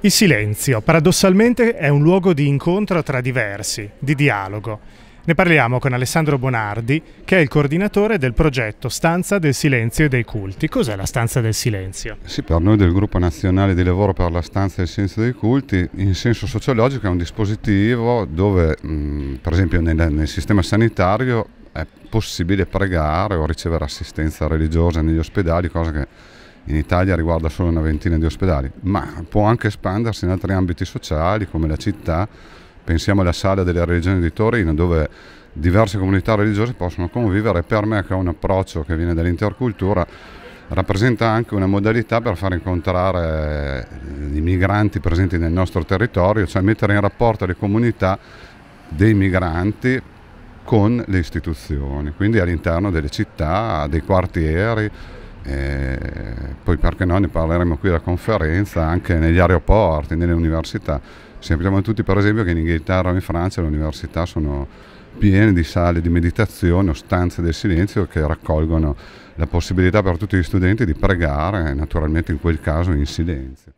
Il silenzio, paradossalmente, è un luogo di incontro tra diversi, di dialogo. Ne parliamo con Alessandro Bonardi, che è il coordinatore del progetto Stanza del Silenzio e dei Culti. Cos'è la Stanza del Silenzio? Sì, per noi del Gruppo Nazionale di Lavoro per la Stanza del Silenzio e dei Culti, in senso sociologico è un dispositivo dove, mh, mm, per esempio, nel, nel sistema sanitario è possibile pregare o ricevere assistenza religiosa negli ospedali, cosa che in Italia riguarda solo una ventina di ospedali, ma può anche espandersi in altri ambiti sociali come la città, pensiamo alla sala della religione di Torino dove diverse comunità religiose possono convivere, per me che è un approccio che viene dall'intercultura rappresenta anche una modalità per far incontrare i migranti presenti nel nostro territorio, cioè mettere in rapporto le comunità dei migranti con le istituzioni, quindi all'interno delle città, dei quartieri, e poi perché no, ne parleremo qui alla conferenza, anche negli aeroporti, nelle università. Sappiamo tutti per esempio che in Inghilterra o in Francia le università sono piene di sale di meditazione o stanze del silenzio che raccolgono la possibilità per tutti gli studenti di pregare, naturalmente in quel caso in silenzio.